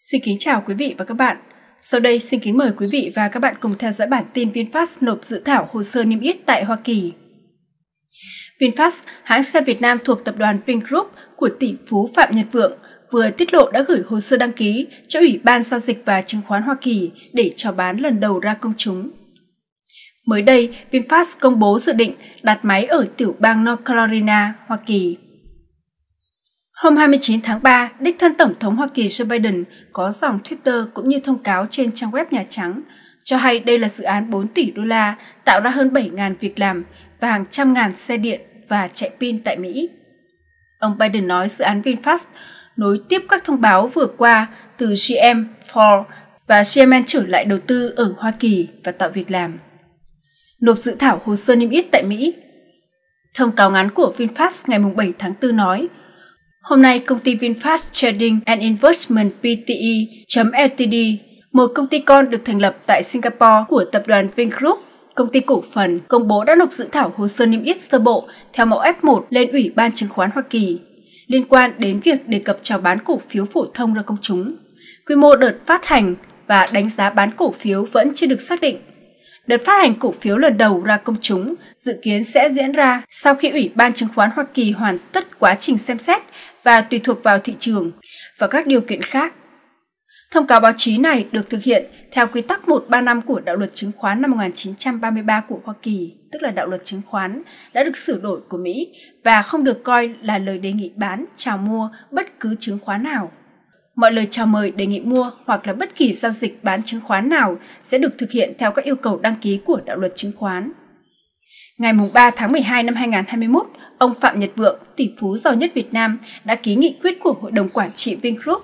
Xin kính chào quý vị và các bạn. Sau đây xin kính mời quý vị và các bạn cùng theo dõi bản tin VinFast nộp dự thảo hồ sơ niêm yết tại Hoa Kỳ. VinFast, hãng xe Việt Nam thuộc tập đoàn Vingroup của tỷ phú Phạm Nhật Vượng, vừa tiết lộ đã gửi hồ sơ đăng ký cho Ủy ban Giao dịch và Chứng khoán Hoa Kỳ để chào bán lần đầu ra công chúng. Mới đây, VinFast công bố dự định đặt máy ở tiểu bang North Carolina, Hoa Kỳ. Hôm 29 tháng 3, đích thân Tổng thống Hoa Kỳ Joe Biden có dòng Twitter cũng như thông cáo trên trang web Nhà Trắng cho hay đây là dự án 4 tỷ đô la tạo ra hơn 7.000 việc làm và hàng trăm ngàn xe điện và chạy pin tại Mỹ. Ông Biden nói dự án VinFast nối tiếp các thông báo vừa qua từ GM, Ford và Sherman trở lại đầu tư ở Hoa Kỳ và tạo việc làm. Nộp dự thảo hồ sơ niêm yết tại Mỹ Thông cáo ngắn của VinFast ngày 7 tháng 4 nói – Hôm nay, công ty VinFast Trading and Investment PTE.LTD, một công ty con được thành lập tại Singapore của tập đoàn Vingroup, công ty cổ phần, công bố đã nộp dự thảo hồ sơ niêm yết sơ bộ theo mẫu F1 lên Ủy ban chứng khoán Hoa Kỳ liên quan đến việc đề cập chào bán cổ phiếu phổ thông ra công chúng. Quy mô đợt phát hành và đánh giá bán cổ phiếu vẫn chưa được xác định Đợt phát hành cổ phiếu lần đầu ra công chúng dự kiến sẽ diễn ra sau khi Ủy ban Chứng khoán Hoa Kỳ hoàn tất quá trình xem xét và tùy thuộc vào thị trường và các điều kiện khác. Thông cáo báo chí này được thực hiện theo quy tắc 135 của Đạo luật Chứng khoán năm 1933 của Hoa Kỳ, tức là Đạo luật Chứng khoán đã được sửa đổi của Mỹ và không được coi là lời đề nghị bán, chào mua bất cứ chứng khoán nào mọi lời chào mời đề nghị mua hoặc là bất kỳ giao dịch bán chứng khoán nào sẽ được thực hiện theo các yêu cầu đăng ký của đạo luật chứng khoán. Ngày 3 tháng 12 năm 2021, ông Phạm Nhật Vượng, tỷ phú giàu nhất Việt Nam, đã ký nghị quyết của Hội đồng Quản trị Vingroup.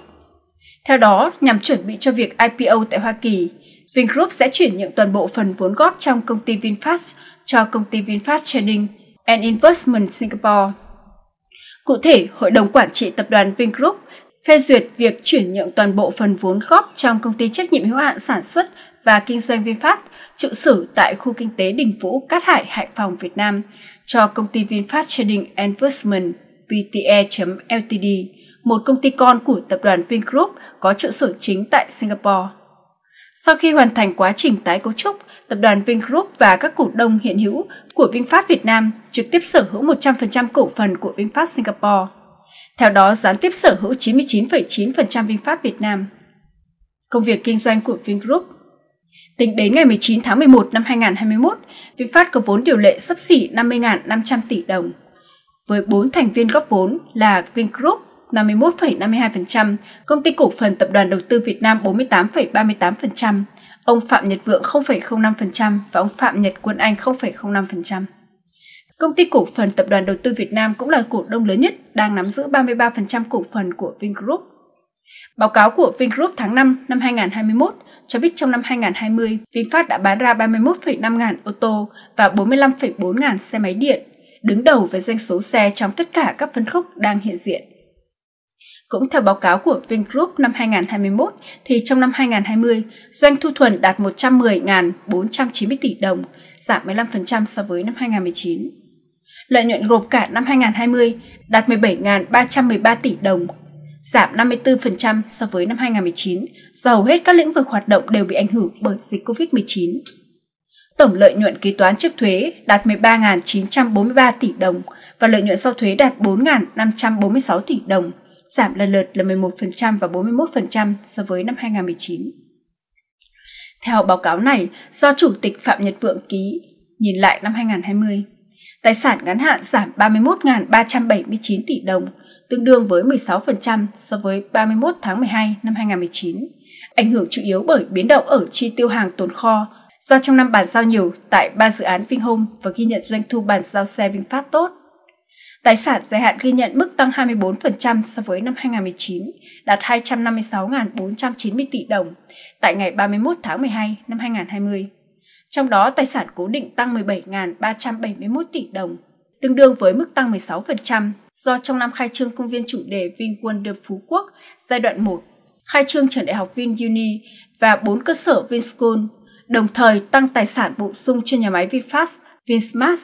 Theo đó, nhằm chuẩn bị cho việc IPO tại Hoa Kỳ, Vingroup sẽ chuyển nhượng toàn bộ phần vốn góp trong công ty VinFast cho công ty VinFast Trading and Investment Singapore. Cụ thể, Hội đồng Quản trị Tập đoàn Vingroup phê duyệt việc chuyển nhượng toàn bộ phần vốn góp trong công ty trách nhiệm hữu hạn sản xuất và kinh doanh VinFast trụ sở tại khu kinh tế Đình Vũ, Cát Hải, Hải Phòng, Việt Nam cho công ty VinFast Trading Investment Pte. ltd một công ty con của tập đoàn Vingroup có trụ sở chính tại Singapore. Sau khi hoàn thành quá trình tái cấu trúc, tập đoàn Vingroup và các cổ đông hiện hữu của VinFast Việt Nam trực tiếp sở hữu 100% cổ phần của VinFast Singapore theo đó gián tiếp sở hữu 99,9% VinFast Việt Nam. Công việc kinh doanh của Vingroup Tính đến ngày 19 tháng 11 năm 2021, VinFast có vốn điều lệ sấp xỉ 50.500 tỷ đồng, với 4 thành viên góp vốn là Vingroup 51,52%, Công ty Cổ phần Tập đoàn Đầu tư Việt Nam 48,38%, ông Phạm Nhật Vượng 0,05% và ông Phạm Nhật Quân Anh 0,05%. Công ty cổ phần Tập đoàn Đầu tư Việt Nam cũng là cổ đông lớn nhất, đang nắm giữ 33% cổ phần của Vingroup. Báo cáo của Vingroup tháng 5 năm 2021 cho biết trong năm 2020, VinFast đã bán ra 31,5 ngàn ô tô và 45,4 ngàn xe máy điện, đứng đầu về doanh số xe trong tất cả các phân khúc đang hiện diện. Cũng theo báo cáo của Vingroup năm 2021, thì trong năm 2020, doanh thu thuần đạt 110.490 tỷ đồng, giảm 15% so với năm 2019. Lợi nhuận gộp cả năm 2020 đạt 17.313 tỷ đồng, giảm 54% so với năm 2019 do hầu hết các lĩnh vực hoạt động đều bị ảnh hưởng bởi dịch COVID-19. Tổng lợi nhuận kế toán trước thuế đạt 13.943 tỷ đồng và lợi nhuận sau thuế đạt 4.546 tỷ đồng, giảm lần lượt là 11% và 41% so với năm 2019. Theo báo cáo này, do Chủ tịch Phạm Nhật Vượng ký, nhìn lại năm 2020, Tài sản ngắn hạn giảm 31.379 tỷ đồng, tương đương với 16% so với 31 tháng 12 năm 2019, ảnh hưởng chủ yếu bởi biến động ở chi tiêu hàng tồn kho do trong năm bàn giao nhiều tại ba dự án Vinhome và ghi nhận doanh thu bàn giao xe VinFast tốt. Tài sản dài hạn ghi nhận mức tăng 24% so với năm 2019, đạt 256.490 tỷ đồng tại ngày 31 tháng 12 năm 2020 trong đó tài sản cố định tăng 17.371 tỷ đồng, tương đương với mức tăng 16% do trong năm khai trương công viên chủ đề VinWonder Phú Quốc giai đoạn 1, khai trương trường đại học VinUni và 4 cơ sở VinSchool, đồng thời tăng tài sản bổ sung cho nhà máy VinFast, VinSmart.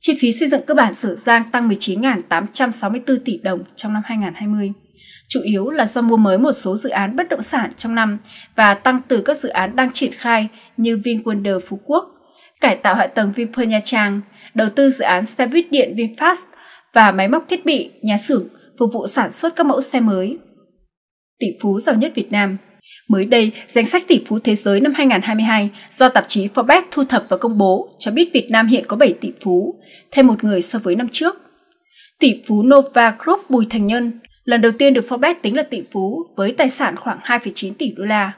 Chi phí xây dựng cơ bản Sở Giang tăng 19.864 tỷ đồng trong năm 2020 chủ yếu là do mua mới một số dự án bất động sản trong năm và tăng từ các dự án đang triển khai như VinWonder Phú Quốc, cải tạo hạ tầng Vinpearl Nha Trang, đầu tư dự án xe buýt điện VinFast và máy móc thiết bị, nhà xưởng phục vụ sản xuất các mẫu xe mới. Tỷ phú giàu nhất Việt Nam Mới đây, danh sách tỷ phú thế giới năm 2022 do tạp chí Forbes thu thập và công bố cho biết Việt Nam hiện có 7 tỷ phú, thêm một người so với năm trước. Tỷ phú Nova Group Bùi Thành Nhân lần đầu tiên được Forbes tính là tỷ phú với tài sản khoảng 2,9 tỷ đô la.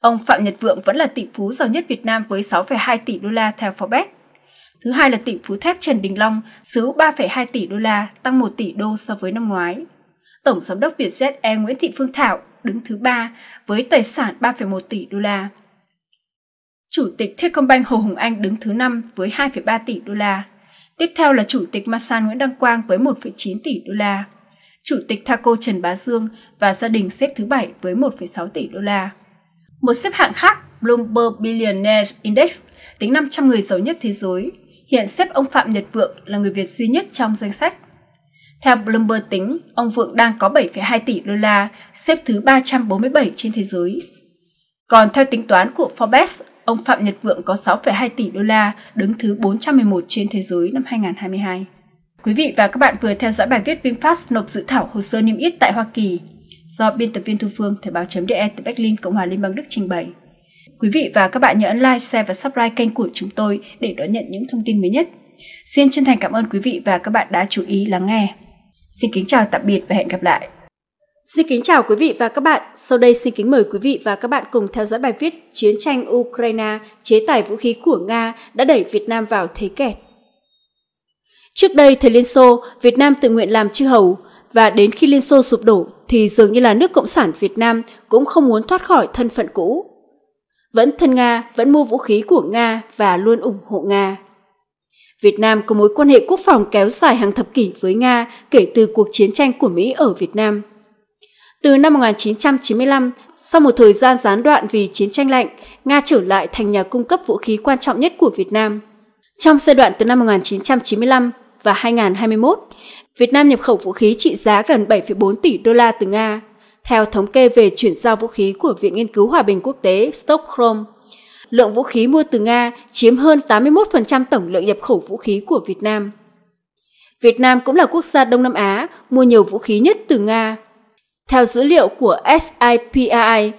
Ông Phạm Nhật Vượng vẫn là tỷ phú giàu nhất Việt Nam với 6,2 tỷ đô la theo Forbes. Thứ hai là tỷ phú thép Trần Đình Long, xứ 3,2 tỷ đô la, tăng 1 tỷ đô so với năm ngoái. Tổng giám đốc Vietjet Air Nguyễn Thị Phương Thảo đứng thứ ba với tài sản 3,1 tỷ đô la. Chủ tịch Techcombank Hồ Hùng Anh đứng thứ năm với 2,3 tỷ đô la. Tiếp theo là Chủ tịch Masan Nguyễn Đăng Quang với 1,9 tỷ đô la chủ tịch Thaco Trần Bá Dương và gia đình xếp thứ bảy với 1,6 tỷ đô la. Một xếp hạng khác, Bloomberg Billionaire Index, tính 500 người giàu nhất thế giới, hiện xếp ông Phạm Nhật Vượng là người Việt duy nhất trong danh sách. Theo Bloomberg tính, ông Vượng đang có 7,2 tỷ đô la, xếp thứ 347 trên thế giới. Còn theo tính toán của Forbes, ông Phạm Nhật Vượng có 6,2 tỷ đô la, đứng thứ 411 trên thế giới năm 2022. Quý vị và các bạn vừa theo dõi bài viết VinFast nộp dự thảo hồ sơ niêm yết tại Hoa Kỳ do biên tập viên Thu Phương, Thời báo.de từ Berlin, Cộng hòa Liên bang Đức trình bày. Quý vị và các bạn nhớ ấn like, share và subscribe kênh của chúng tôi để đón nhận những thông tin mới nhất. Xin chân thành cảm ơn quý vị và các bạn đã chú ý lắng nghe. Xin kính chào tạm biệt và hẹn gặp lại. Xin kính chào quý vị và các bạn. Sau đây xin kính mời quý vị và các bạn cùng theo dõi bài viết Chiến tranh Ukraine, chế tài vũ khí của Nga đã đẩy Việt Nam vào thế kẹt. Trước đây thời Liên Xô, Việt Nam tự nguyện làm chư hầu và đến khi Liên Xô sụp đổ thì dường như là nước Cộng sản Việt Nam cũng không muốn thoát khỏi thân phận cũ. Vẫn thân Nga, vẫn mua vũ khí của Nga và luôn ủng hộ Nga. Việt Nam có mối quan hệ quốc phòng kéo dài hàng thập kỷ với Nga kể từ cuộc chiến tranh của Mỹ ở Việt Nam. Từ năm 1995, sau một thời gian gián đoạn vì chiến tranh lạnh, Nga trở lại thành nhà cung cấp vũ khí quan trọng nhất của Việt Nam. Trong giai đoạn từ năm 1995 và 2021, Việt Nam nhập khẩu vũ khí trị giá gần 7,4 tỷ đô la từ Nga, theo thống kê về chuyển giao vũ khí của Viện Nghiên cứu Hòa bình Quốc tế Stockholm. Lượng vũ khí mua từ Nga chiếm hơn 81% tổng lượng nhập khẩu vũ khí của Việt Nam. Việt Nam cũng là quốc gia Đông Nam Á mua nhiều vũ khí nhất từ Nga. Theo dữ liệu của SIPRI,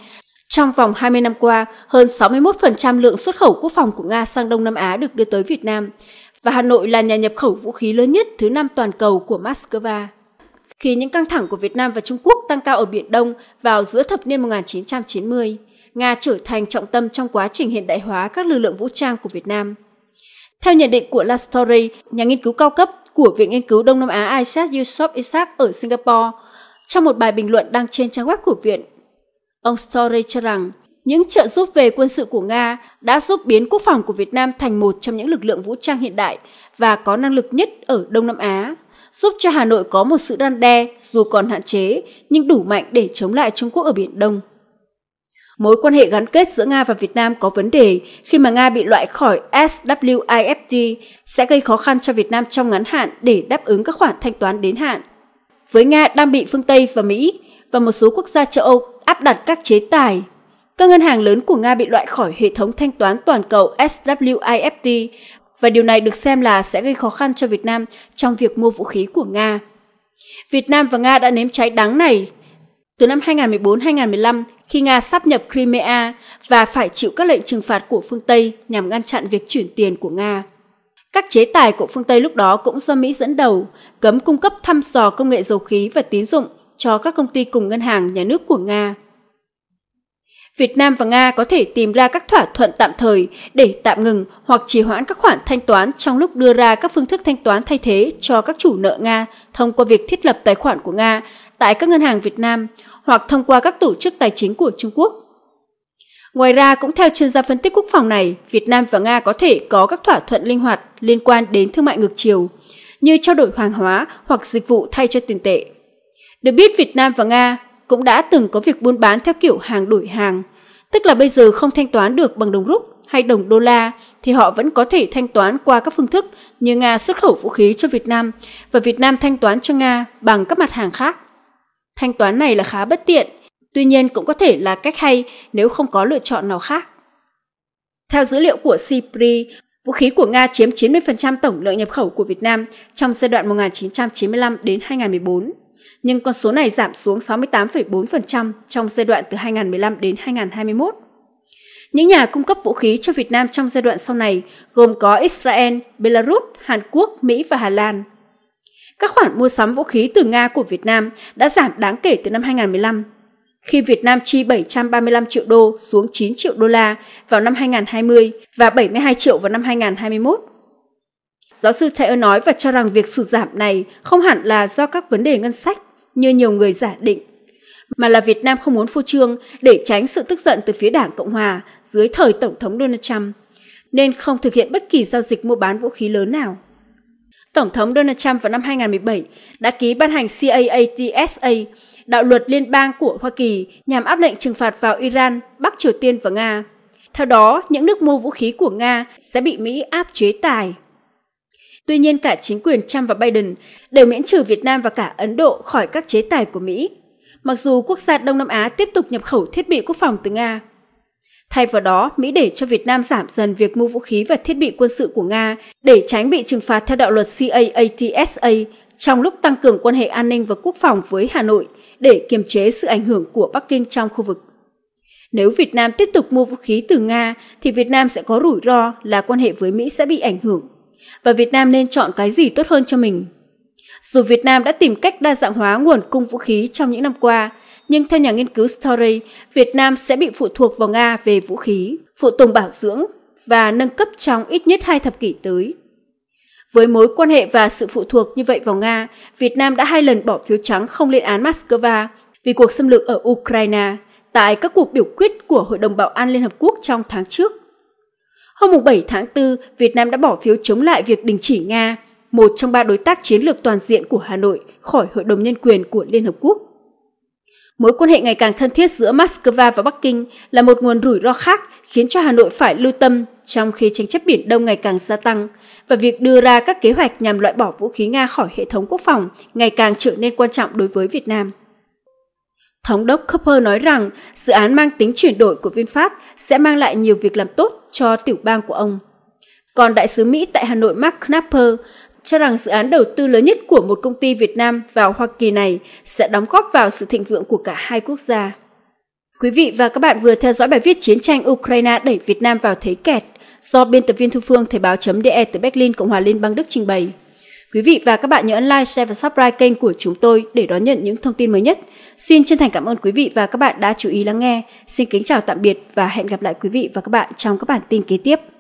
trong vòng 20 năm qua, hơn 61% lượng xuất khẩu quốc phòng của Nga sang Đông Nam Á được đưa tới Việt Nam, và Hà Nội là nhà nhập khẩu vũ khí lớn nhất thứ năm toàn cầu của Moscow. Khi những căng thẳng của Việt Nam và Trung Quốc tăng cao ở Biển Đông vào giữa thập niên 1990, Nga trở thành trọng tâm trong quá trình hiện đại hóa các lực lượng vũ trang của Việt Nam. Theo nhận định của Lastory, nhà nghiên cứu cao cấp của Viện Nghiên cứu Đông Nam Á Isaac Yusof Isaac ở Singapore, trong một bài bình luận đăng trên trang web của Viện, ông Story cho rằng những trợ giúp về quân sự của Nga đã giúp biến quốc phòng của Việt Nam thành một trong những lực lượng vũ trang hiện đại và có năng lực nhất ở Đông Nam Á, giúp cho Hà Nội có một sự răn đe dù còn hạn chế nhưng đủ mạnh để chống lại Trung Quốc ở Biển Đông. Mối quan hệ gắn kết giữa Nga và Việt Nam có vấn đề khi mà Nga bị loại khỏi SWIFT sẽ gây khó khăn cho Việt Nam trong ngắn hạn để đáp ứng các khoản thanh toán đến hạn. Với Nga đang bị phương Tây và Mỹ và một số quốc gia châu Âu áp đặt các chế tài các ngân hàng lớn của Nga bị loại khỏi hệ thống thanh toán toàn cầu SWIFT và điều này được xem là sẽ gây khó khăn cho Việt Nam trong việc mua vũ khí của Nga. Việt Nam và Nga đã nếm trái đắng này từ năm 2014-2015 khi Nga sắp nhập Crimea và phải chịu các lệnh trừng phạt của phương Tây nhằm ngăn chặn việc chuyển tiền của Nga. Các chế tài của phương Tây lúc đó cũng do Mỹ dẫn đầu, cấm cung cấp thăm dò công nghệ dầu khí và tín dụng cho các công ty cùng ngân hàng nhà nước của Nga. Việt Nam và Nga có thể tìm ra các thỏa thuận tạm thời để tạm ngừng hoặc trì hoãn các khoản thanh toán trong lúc đưa ra các phương thức thanh toán thay thế cho các chủ nợ Nga thông qua việc thiết lập tài khoản của Nga tại các ngân hàng Việt Nam hoặc thông qua các tổ chức tài chính của Trung Quốc. Ngoài ra, cũng theo chuyên gia phân tích quốc phòng này, Việt Nam và Nga có thể có các thỏa thuận linh hoạt liên quan đến thương mại ngược chiều, như trao đổi hàng hóa hoặc dịch vụ thay cho tiền tệ. Được biết, Việt Nam và Nga cũng đã từng có việc buôn bán theo kiểu hàng đổi hàng, tức là bây giờ không thanh toán được bằng đồng rúp hay đồng đô la thì họ vẫn có thể thanh toán qua các phương thức như Nga xuất khẩu vũ khí cho Việt Nam và Việt Nam thanh toán cho Nga bằng các mặt hàng khác. Thanh toán này là khá bất tiện, tuy nhiên cũng có thể là cách hay nếu không có lựa chọn nào khác. Theo dữ liệu của CIPRI, vũ khí của Nga chiếm 90% tổng lượng nhập khẩu của Việt Nam trong giai đoạn 1995 đến 2014 nhưng con số này giảm xuống 68,4% trong giai đoạn từ 2015 đến 2021. Những nhà cung cấp vũ khí cho Việt Nam trong giai đoạn sau này gồm có Israel, Belarus, Hàn Quốc, Mỹ và Hà Lan. Các khoản mua sắm vũ khí từ Nga của Việt Nam đã giảm đáng kể từ năm 2015, khi Việt Nam chi 735 triệu đô xuống 9 triệu đô la vào năm 2020 và 72 triệu vào năm 2021. Giáo sư Taylor nói và cho rằng việc sụt giảm này không hẳn là do các vấn đề ngân sách như nhiều người giả định, mà là Việt Nam không muốn phô trương để tránh sự tức giận từ phía Đảng Cộng Hòa dưới thời Tổng thống Donald Trump, nên không thực hiện bất kỳ giao dịch mua bán vũ khí lớn nào. Tổng thống Donald Trump vào năm 2017 đã ký ban hành CAATSA, đạo luật liên bang của Hoa Kỳ nhằm áp lệnh trừng phạt vào Iran, Bắc Triều Tiên và Nga. Theo đó, những nước mua vũ khí của Nga sẽ bị Mỹ áp chế tài Tuy nhiên cả chính quyền Trump và Biden đều miễn trừ Việt Nam và cả Ấn Độ khỏi các chế tài của Mỹ. Mặc dù quốc gia Đông Nam Á tiếp tục nhập khẩu thiết bị quốc phòng từ Nga, Thay vào đó, Mỹ để cho Việt Nam giảm dần việc mua vũ khí và thiết bị quân sự của Nga để tránh bị trừng phạt theo đạo luật CAATSA trong lúc tăng cường quan hệ an ninh và quốc phòng với Hà Nội để kiềm chế sự ảnh hưởng của Bắc Kinh trong khu vực. Nếu Việt Nam tiếp tục mua vũ khí từ Nga thì Việt Nam sẽ có rủi ro là quan hệ với Mỹ sẽ bị ảnh hưởng và Việt Nam nên chọn cái gì tốt hơn cho mình. Dù Việt Nam đã tìm cách đa dạng hóa nguồn cung vũ khí trong những năm qua, nhưng theo nhà nghiên cứu Story, Việt Nam sẽ bị phụ thuộc vào Nga về vũ khí, phụ tùng bảo dưỡng và nâng cấp trong ít nhất hai thập kỷ tới. Với mối quan hệ và sự phụ thuộc như vậy vào Nga, Việt Nam đã hai lần bỏ phiếu trắng không lên án Moscow vì cuộc xâm lược ở Ukraine tại các cuộc biểu quyết của Hội đồng Bảo an Liên Hợp Quốc trong tháng trước Hôm 7 tháng 4, Việt Nam đã bỏ phiếu chống lại việc đình chỉ Nga, một trong ba đối tác chiến lược toàn diện của Hà Nội khỏi Hội đồng Nhân quyền của Liên Hợp Quốc. Mối quan hệ ngày càng thân thiết giữa Moscow và Bắc Kinh là một nguồn rủi ro khác khiến cho Hà Nội phải lưu tâm trong khi tranh chấp Biển Đông ngày càng gia tăng và việc đưa ra các kế hoạch nhằm loại bỏ vũ khí Nga khỏi hệ thống quốc phòng ngày càng trở nên quan trọng đối với Việt Nam. Thống đốc Cooper nói rằng dự án mang tính chuyển đổi của VinFast sẽ mang lại nhiều việc làm tốt cho tiểu bang của ông. Còn đại sứ Mỹ tại Hà Nội Mark Knapper cho rằng dự án đầu tư lớn nhất của một công ty Việt Nam vào Hoa Kỳ này sẽ đóng góp vào sự thịnh vượng của cả hai quốc gia. Quý vị và các bạn vừa theo dõi bài viết Chiến tranh Ukraine đẩy Việt Nam vào thế kẹt do biên tập viên Thu Phương Thời báo.de từ Berlin, Cộng hòa Liên bang Đức trình bày. Quý vị và các bạn nhớ ấn like, share và subscribe kênh của chúng tôi để đón nhận những thông tin mới nhất. Xin chân thành cảm ơn quý vị và các bạn đã chú ý lắng nghe. Xin kính chào tạm biệt và hẹn gặp lại quý vị và các bạn trong các bản tin kế tiếp.